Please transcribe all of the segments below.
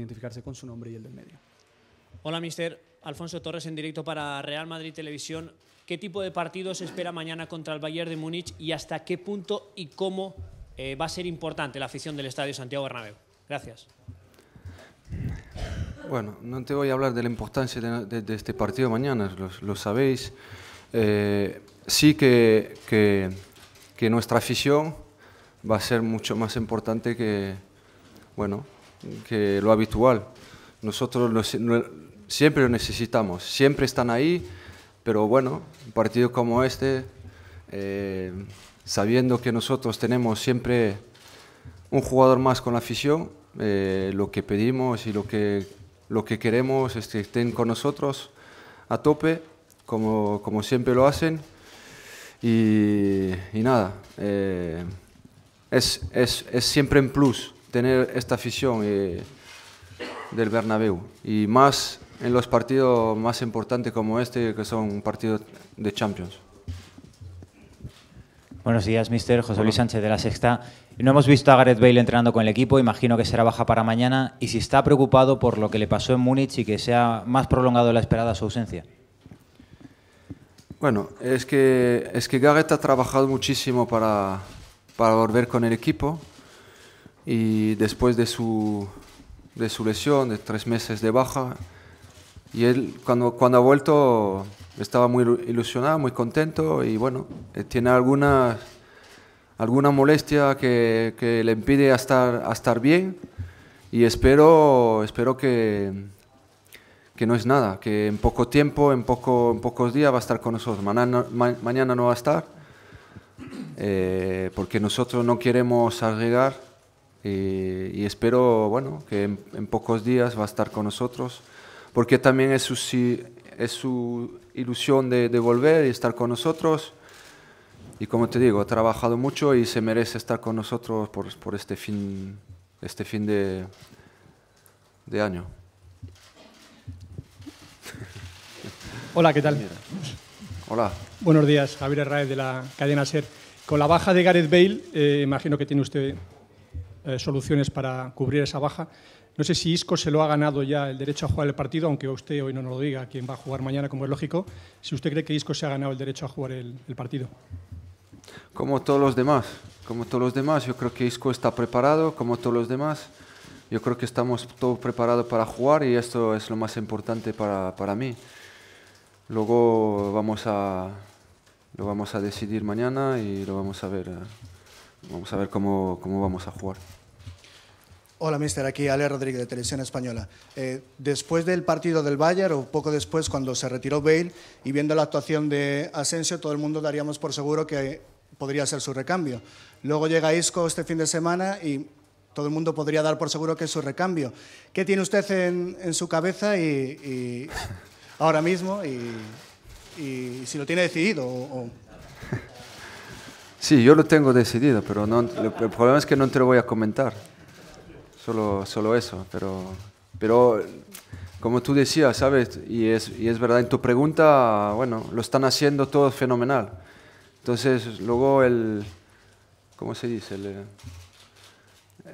identificarse con su nombre y el del medio. Hola, mister. Alfonso Torres en directo para Real Madrid Televisión. ¿Qué tipo de partido se espera mañana contra el Bayern de Múnich y hasta qué punto y cómo eh, va a ser importante la afición del Estadio Santiago Bernabéu? Gracias. Bueno, no te voy a hablar de la importancia de, este partido mañana, lo, sabéis. Eh, sí que, que, que nuestra afición va a ser mucho más importante que, bueno, que lo habitual. Nosotros siempre lo necesitamos, siempre están ahí, pero bueno, un partido como este, eh, sabiendo que nosotros tenemos siempre un jugador más con la afición, eh, lo que pedimos y lo que, lo que queremos es que estén con nosotros a tope, como, siempre lo hacen. Y, nada, eh, es siempre en plus tener esta afición eh, del Bernabéu y más en los partidos más importantes como este, que son partidos de Champions. Buenos días, mister José Luis Sánchez de la Sexta. No hemos visto a Gareth Bale entrenando con el equipo, imagino que será baja para mañana. ¿Y si está preocupado por lo que le pasó en Múnich y que sea más prolongado la esperada su ausencia? Bueno, es que, es que Gareth ha trabajado muchísimo para, para volver con el equipo y después de su, de su lesión, de tres meses de baja, y él cuando, cuando ha vuelto estaba muy ilusionado, muy contento y bueno, eh, tiene alguna, alguna molestia que, que le impide estar, a estar bien y espero, espero que, que no es nada, que en poco tiempo, en, poco, en pocos días va a estar con nosotros. Mañana, mañana no va a estar eh, porque nosotros no queremos agregar eh, y, espero, bueno, que en, pocos días va a estar con nosotros, porque también es su, es su ilusión de, volver y estar con nosotros. Y como te digo, ha trabajado mucho y se merece estar con nosotros por, por este fin, este fin de, de año. Hola, ¿qué tal? Hola. Buenos días, Javier Raez de la cadena SER. Con la baja de Gareth Bale, eh, imagino que tiene usted eh, soluciones para cubrir esa baja. No sé si Isco se lo ha ganado ya el derecho a jugar el partido, aunque usted hoy no nos lo diga, quién va a jugar mañana, como es lógico. Si usted cree que Isco se ha ganado el derecho a jugar el, partido. Como todos los demás, como todos los demás, yo creo que Isco está preparado, como todos los demás. Yo creo que estamos todos preparados para jugar y esto es lo más importante para, mí. Luego vamos a, lo vamos a decidir mañana y lo vamos a ver. Eh, Vamos a ver cómo, cómo vamos a jugar. Hola, mister. Aquí Ale Rodríguez, de Televisión Española. Eh, después del partido del Bayern, o poco después, cuando se retiró Bale, y viendo la actuación de Asensio, todo el mundo daríamos por seguro que podría ser su recambio. Luego llega Isco este fin de semana y todo el mundo podría dar por seguro que es su recambio. ¿Qué tiene usted en, su cabeza y, ahora mismo? Y, si lo tiene decidido o Sí, yo lo tengo decidido, pero no, el problema es que no te lo voy a comentar. Solo, solo eso, pero, pero como tú decías, ¿sabes? Y es, es verdad, en tu pregunta, bueno, lo están haciendo todo fenomenal. Entonces, luego el, ¿cómo se dice?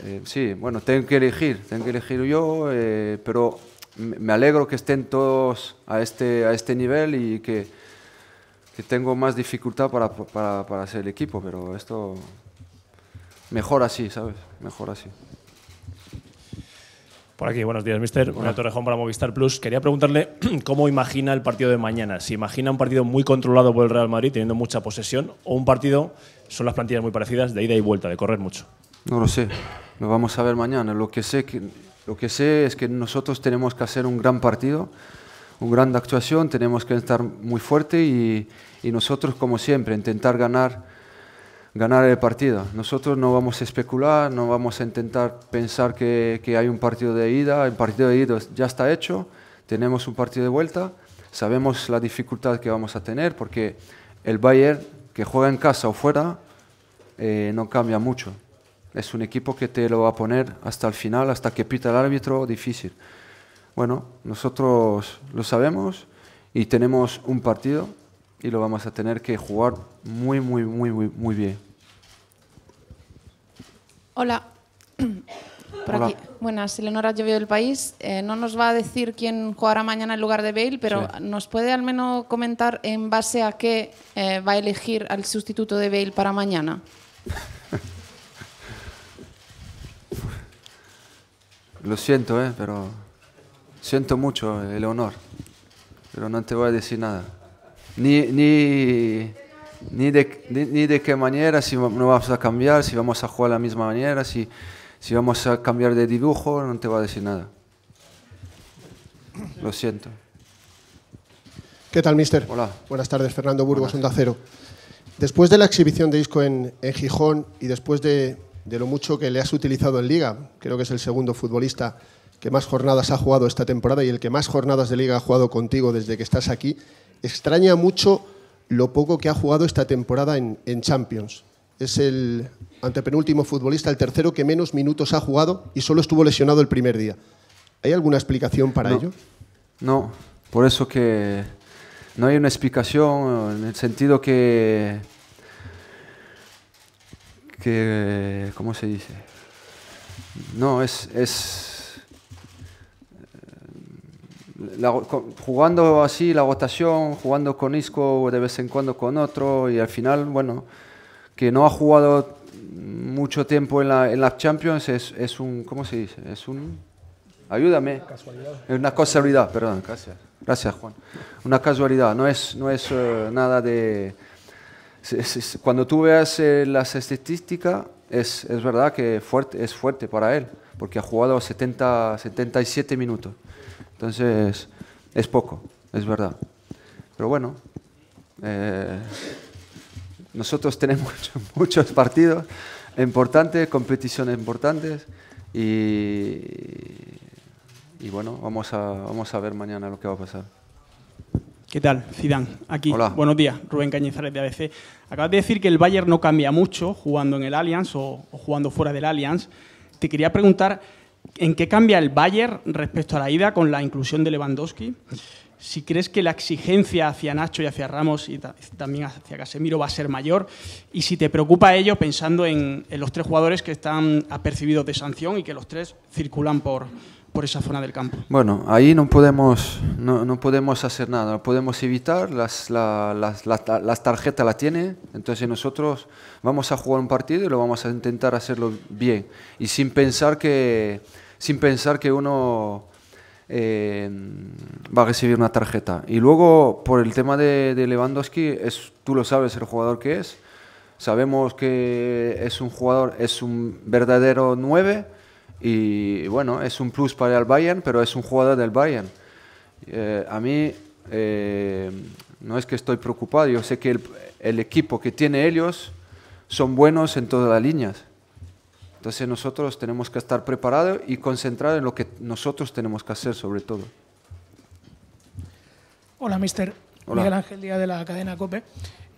Eh, sí, bueno, tengo que elegir, tengo que elegir yo, eh, pero me alegro que estén todos a este, a este nivel y que que tengo más dificultad para, para, para hacer el equipo, pero esto mejor así, ¿sabes? Mejor así. Por aquí, buenos días, mister. Una Torrejón para Movistar Plus. Quería preguntarle cómo imagina el partido de mañana. Si imagina un partido muy controlado por el Real Madrid, teniendo mucha posesión, o un partido, son las plantillas muy parecidas, de ida y vuelta, de correr mucho. No lo sé. Lo vamos a ver mañana. Lo que sé, que, lo que sé es que nosotros tenemos que hacer un gran partido una gran actuación, tenemos que estar muy fuerte y, nosotros, como siempre, intentar ganar, ganar el partido. Nosotros no vamos a especular, no vamos a intentar pensar que, hay un partido de ida, el partido de ida ya está hecho, tenemos un partido de vuelta, sabemos la dificultad que vamos a tener porque el Bayern, que juega en casa o fuera, eh, no cambia mucho. Es un equipo que te lo va a poner hasta el final, hasta que pita el árbitro, difícil. Bueno, nosotros lo sabemos y tenemos un partido y lo vamos a tener que jugar muy, muy, muy, muy, muy bien. Hola. Buenas, Eleonora Llovido del País. Eh, no nos va a decir quién jugará mañana en lugar de Bale, pero ¿nos puede al menos comentar en base a qué eh, va a elegir al sustituto de Bale para mañana? lo siento, eh, pero Siento mucho el honor, pero no te voy a decir nada. Ni, ni, ni, de, ni de qué manera, si no vamos a cambiar, si vamos a jugar de la misma manera, si, si vamos a cambiar de dibujo, no te voy a decir nada. Lo siento. ¿Qué tal, mister? Hola. Buenas tardes, Fernando Burgos, Onda Cero. Después de la exhibición de disco en, en Gijón y después de, de, lo mucho que le has utilizado en Liga, creo que es el segundo futbolista que más jornadas ha jugado esta temporada y el que más jornadas de liga ha jugado contigo desde que estás aquí, extraña mucho lo poco que ha jugado esta temporada en, Champions. Es el antepenúltimo futbolista, el tercero que menos minutos ha jugado y solo estuvo lesionado el primer día. ¿Hay alguna explicación para ello? No, por eso que no hay una explicación en el sentido que, que ¿cómo se dice? No, es jugando así la rotación, jugando con Isco de vez en cuando con otro y al final, bueno, que no ha jugado mucho tiempo en la, Champions es, un, ¿cómo se dice? Es un, ayúdame. es Una casualidad, perdón, gracias. Gracias, Juan. Una casualidad, no es, no es eh, nada de... Cuando tú veas eh, las estadísticas, es, es, verdad que fuerte, es fuerte para él, porque ha jugado 70, 77 minutos. Entonces, es poco, es verdad. Pero bueno, eh, nosotros tenemos muchos partidos importantes, competiciones importantes y, bueno, vamos a, vamos a ver mañana lo que va a pasar. ¿Qué tal? Zidane, aquí. Hola. Buenos días, Rubén Cañizares de ABC. Acabas de decir que el Bayern no cambia mucho jugando en el Allianz o, o jugando fuera del Allianz. Te quería preguntar ¿En qué cambia el Bayern respecto a la ida con la inclusión de Lewandowski? Si crees que la exigencia hacia Nacho y hacia Ramos y también hacia Casemiro va a ser mayor, y si te preocupa ello pensando en, los tres jugadores que están apercibidos de sanción y que los tres circulan por, por esa zona del campo. Bueno, ahí no podemos, no, no podemos hacer nada, podemos evitar, las, la, las, las, las, tarjetas las tiene, entonces nosotros vamos a jugar un partido y lo vamos a intentar hacerlo bien y sin pensar que sin pensar que uno eh, va a recibir una tarjeta. Y luego, por el tema de, Lewandowski, es, tú lo sabes, el jugador que es. Sabemos que es un jugador, es un verdadero 9 y bueno, es un plus para el Bayern, pero es un jugador del Bayern. Eh, a mí eh, no es que estoy preocupado, yo sé que el, el equipo que tiene ellos son buenos en todas las líneas. Entonces nosotros tenemos que estar preparados y concentrados en lo que nosotros tenemos que hacer sobre todo. Hola, mister. Miguel Ángel Díaz de la cadena COPE.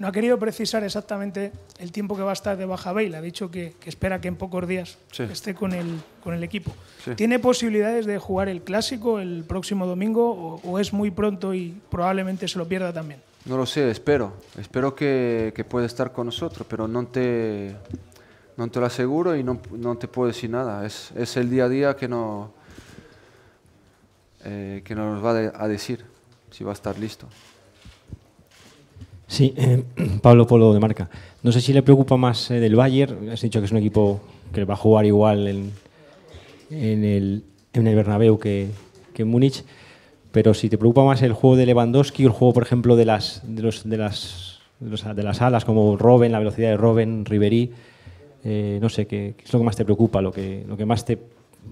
No ha querido precisar exactamente el tiempo que va a estar de baja Bale. Ha dicho que, espera que en pocos días esté con el, equipo. ¿Tiene posibilidades de jugar el clásico el próximo domingo o, es muy pronto y probablemente se lo pierda también? No lo sé, espero. Espero que pueda estar con nosotros, pero no te, no te lo aseguro y no, no te puedo decir nada. Es, el día a día que, no, eh, que nos va a decir si va a estar listo. Sí, eh, Pablo Polo de Marca. No sé si le preocupa más eh, del Bayern. Has dicho que es un equipo que va a jugar igual en, en, el, en el Bernabéu que, en Múnich. Pero si te preocupa más el juego de Lewandowski o el juego, por ejemplo, de las, de los, de las, de, de las alas como Robben, la velocidad de Robben, Ribery eh, no sé, ¿qué, es lo que más te preocupa, lo que, lo que más, te,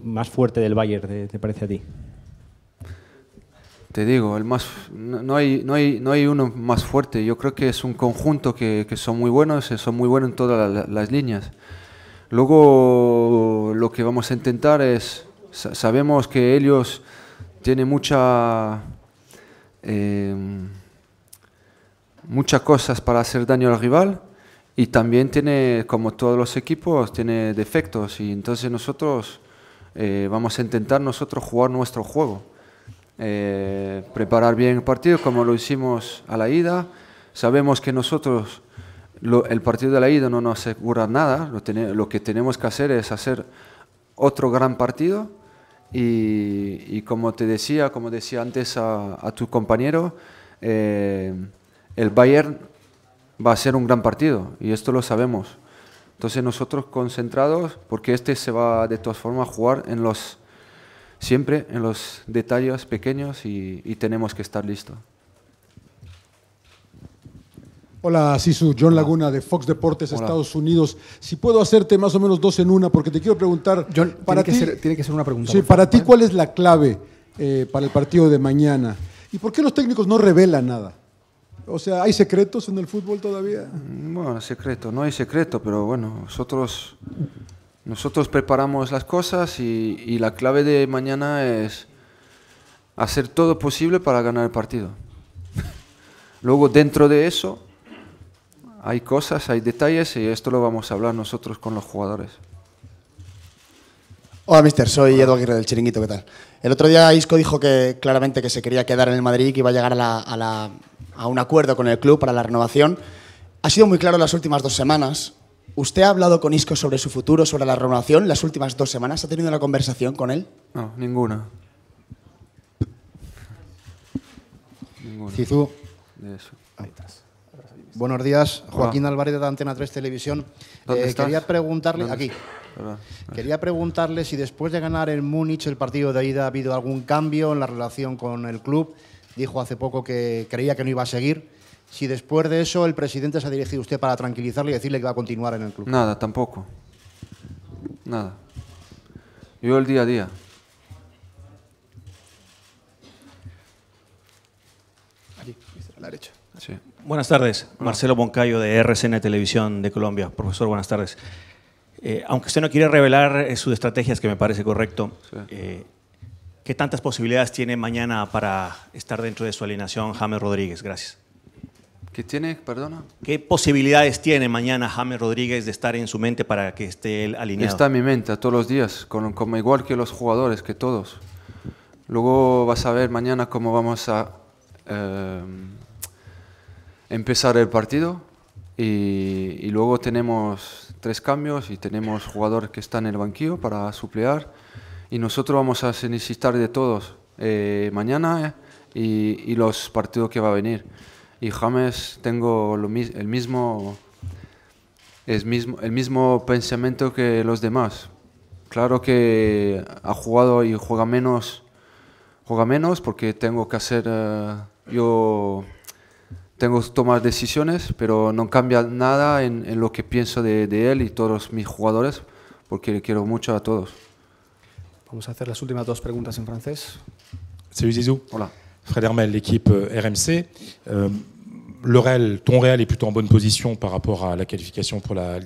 más fuerte del Bayern te, parece a ti? Te digo, el más, no, hay, no, hay, no hay uno más fuerte. Yo creo que es un conjunto que, son muy buenos, eh, son muy buenos en todas las líneas. Luego lo que vamos a intentar es, sabemos que ellos tienen mucha... Eh, muchas cosas para hacer daño al rival y también tiene, como todos los equipos, tiene defectos y entonces nosotros eh, vamos a intentar nosotros jugar nuestro juego. Eh, preparar bien el partido como lo hicimos a la ida. Sabemos que nosotros el partido de la ida no nos asegura nada, lo, que tenemos que hacer es hacer otro gran partido y, como te decía, como decía antes a, tu compañero, eh, el Bayern va a ser un gran partido y esto lo sabemos. Entonces nosotros concentrados, porque este se va de todas formas a jugar en los, siempre en los detalles pequeños y, tenemos que estar listos. Hola, Sisu, John Laguna de Fox Deportes, Estados Unidos. Si puedo hacerte más o menos dos en una, porque te quiero preguntar. John, para tiene, que ser, tiene que ser una pregunta. Sí, para ti, ¿cuál es la clave eh, para el partido de mañana? ¿Y por qué los técnicos no revelan nada? O sea, ¿hay secretos en el fútbol todavía? Mm, bueno, secreto, no hay secreto, pero bueno, nosotros, nosotros preparamos las cosas y, la clave de mañana es hacer todo posible para ganar el partido. Luego dentro de eso hay cosas, hay detalles y esto lo vamos a hablar nosotros con los jugadores. Hola, mister. Soy Eduardo Aguirre del Chiringuito. ¿Qué tal? El otro día Isco dijo que claramente que se quería quedar en el Madrid, que iba a llegar a la a un acuerdo con el club para la renovación. Ha sido muy claro las últimas dos semanas. ¿Usted ha hablado con Isco sobre su futuro, sobre la renovación, las últimas dos semanas? ¿Ha tenido una conversación con él? No, ninguna. Ah. Buenos días, Joaquín Álvarez de Antena 3 Televisión. Ah. Eh, quería preguntarle, aquí, quería preguntarle si después de ganar el Múnich el partido de ida ha habido algún cambio en la relación con el club, dijo hace poco que creía que no iba a seguir. Si después de eso el presidente se ha dirigido a usted para tranquilizarle y decirle que va a continuar en el club. Nada, tampoco. Nada. Yo el día a día. Buenas tardes. Marcelo Boncayo de RCN Televisión de Colombia. Profesor, buenas tardes. Eh, aunque usted no quiere revelar eh, sus estrategias, que me parece correcto, eh, ¿Qué tantas posibilidades tiene mañana para estar dentro de su alineación James Rodríguez? Gracias. ¿Qué tiene, perdona? ¿Qué posibilidades tiene mañana James Rodríguez de estar en su mente para que esté él alineado? Está en mi mente todos los días, igual que los jugadores, que todos. Luego vas a ver mañana cómo vamos a eh, empezar el partido y, luego tenemos tres cambios y tenemos jugadores que están en el banquillo para suplear y nosotros vamos a necesitar de todos eh, mañana eh, y, los partidos que va a venir. Y James tengo el mismo el mismo pensamiento que los demás. Claro que ha jugado y juega menos, juega menos porque tengo que hacer, eh, yo tengo que tomar decisiones, pero no cambia nada en, lo que pienso de, de, él y todos mis jugadores, porque le quiero mucho a todos. Vamos a hacer en Salut Zizou. Fred Hermel, l'équipe euh, RMC. Euh, le Real, ton réel est plutôt en bonne position par rapport à la qualification pour la,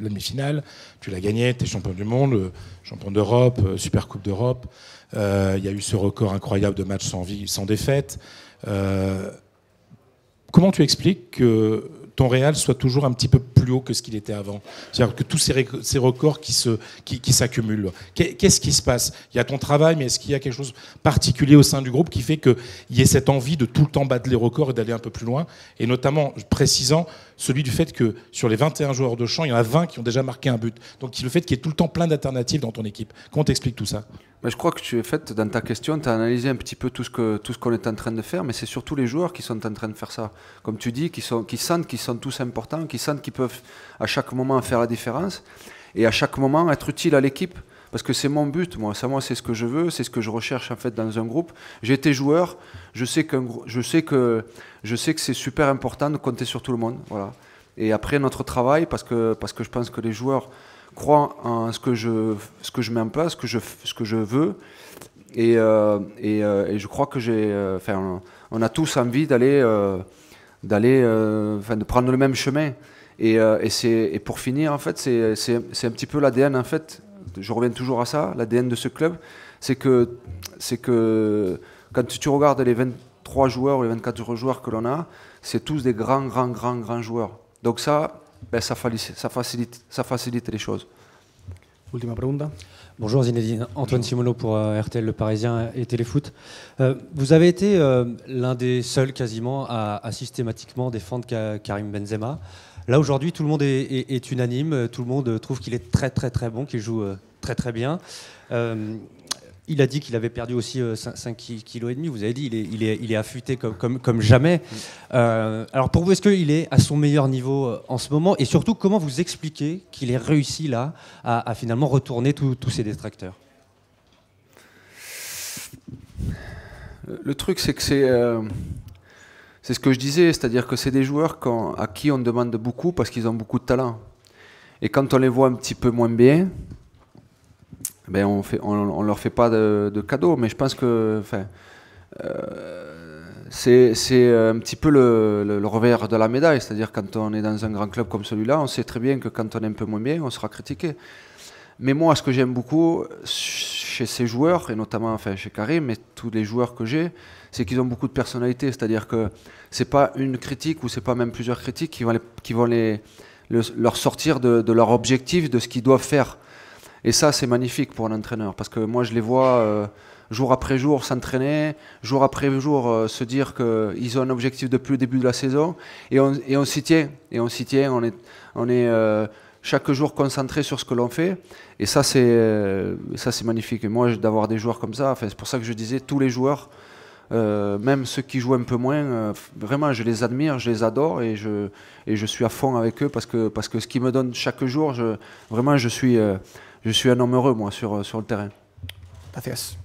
demi-finale. Tu l'as gagné, tu es champion du monde, euh, champion d'Europe, Super Coupe d'Europe. Il y a eu ce record incroyable de matchs sans vie, sans défaite. comment tu expliques que ton réal soit toujours un petit peu plus haut que ce qu'il était avant. C'est-à-dire que tous ces, records qui se, qui, s'accumulent. Qu'est-ce qui se passe Il y a ton travail, mais est-ce qu'il y a quelque chose particulier au sein du groupe qui fait qu'il y ait cette envie de tout le temps battre les records et d'aller un peu plus loin Et notamment, précisant celui du fait que sur les 21 joueurs de champ, il y en a 20 qui ont déjà marqué un but. Donc le fait qu'il y ait tout le temps plein d'alternatives dans ton équipe. Comment t'expliques tout ça mais je crois que tu, es fait, dans ta question, tu as analysé un petit peu tout ce que tout ce qu'on est en train de faire, mais c'est surtout les joueurs qui sont en train de faire ça. Comme tu dis, qui, sont, qui sentent qu'ils sont tous importants, qui sentent qu'ils peuvent à chaque moment faire la différence et à chaque moment être utile à l'équipe. Parce que c'est mon but, moi. Ça, moi, c'est ce que je veux, c'est ce que je recherche en fait dans un groupe. J'ai été joueur, je sais, qu'un, je sais que je sais que c'est super important de compter sur tout le monde, voilà. Et après notre travail, parce que parce que je pense que les joueurs crois en ce que je, ce que je mets en place, ce que je, ce que je veux. Et, euh, et, euh, et, je crois que j'ai. Euh, enfin, on a tous envie d'aller, d'aller, enfin, de prendre le même chemin. Et, et c'est, pour finir, en fait, c'est, un petit peu l'ADN, en fait. Je reviens toujours à ça, l'ADN de ce club. C'est que, c'est que quand tu regardes les 23 joueurs ou les 24 joueurs que l'on a, c'est tous des grands, grands, grands, grands joueurs. Donc ça, ben, ça, ça, facilite, ça facilite les choses. Ultima pregunta. Bonjour Zinedine, Antoine Simono pour euh, RTL Le Parisien et Téléfoot. Euh, vous avez été euh, l'un des seuls quasiment à, systématiquement défendre Karim Benzema. Là aujourd'hui, tout le monde est, est, unanime, tout le monde trouve qu'il est très très très bon, qu'il joue très très bien. Il a dit qu'il avait perdu aussi 5,5 euh, kg. et demi. Vous avez dit, il est, affûté comme, jamais. Euh, alors pour vous, est-ce qu'il est à son meilleur niveau euh, en ce moment Et surtout, comment vous expliquez qu'il ait réussi là à, finalement retourner tous ses détracteurs Le truc, c'est que c'est... ce que je disais, c'est-à-dire que c'est des joueurs à qui on demande beaucoup parce qu'ils ont beaucoup de talent. Et quand on les voit un petit peu moins bien, ben on fait, on, leur fait pas de, de, cadeaux, mais je pense que, enfin, euh, c'est un petit peu le, revers de la médaille, c'est-à-dire quand on est dans un grand club comme celui-là, on sait très bien que quand on est un peu moins bien, on sera critiqué. Mais moi, ce que j'aime beaucoup chez ces joueurs, et notamment enfin, chez Karim, mais tous les joueurs que j'ai, c'est qu'ils ont beaucoup de personnalité. C'est-à-dire que c'est pas une critique ou c'est pas même plusieurs critiques qui vont, les, qui vont les, leur sortir de, de, leur objectif, de ce qu'ils doivent faire. Et ça, c'est magnifique pour un entraîneur, parce que moi, je les vois euh, jour après jour s'entraîner, jour après jour euh, se dire qu'ils ont un objectif depuis le début de la saison, et on, et s'y tient, et on s'y tient, on est, on est euh, chaque jour concentré sur ce que l'on fait, et ça, c'est, ça, c'est magnifique. Et moi, d'avoir des joueurs comme ça, c'est pour ça que je disais, tous les joueurs, même ceux qui jouent un peu moins, vraiment, je les admire, je les adore, et je, et je suis à fond avec eux, parce que, parce que ce qu'ils me donnent chaque jour, je, vraiment, je suis je suis un homme heureux, moi, sur, euh, sur le terrain. Merci.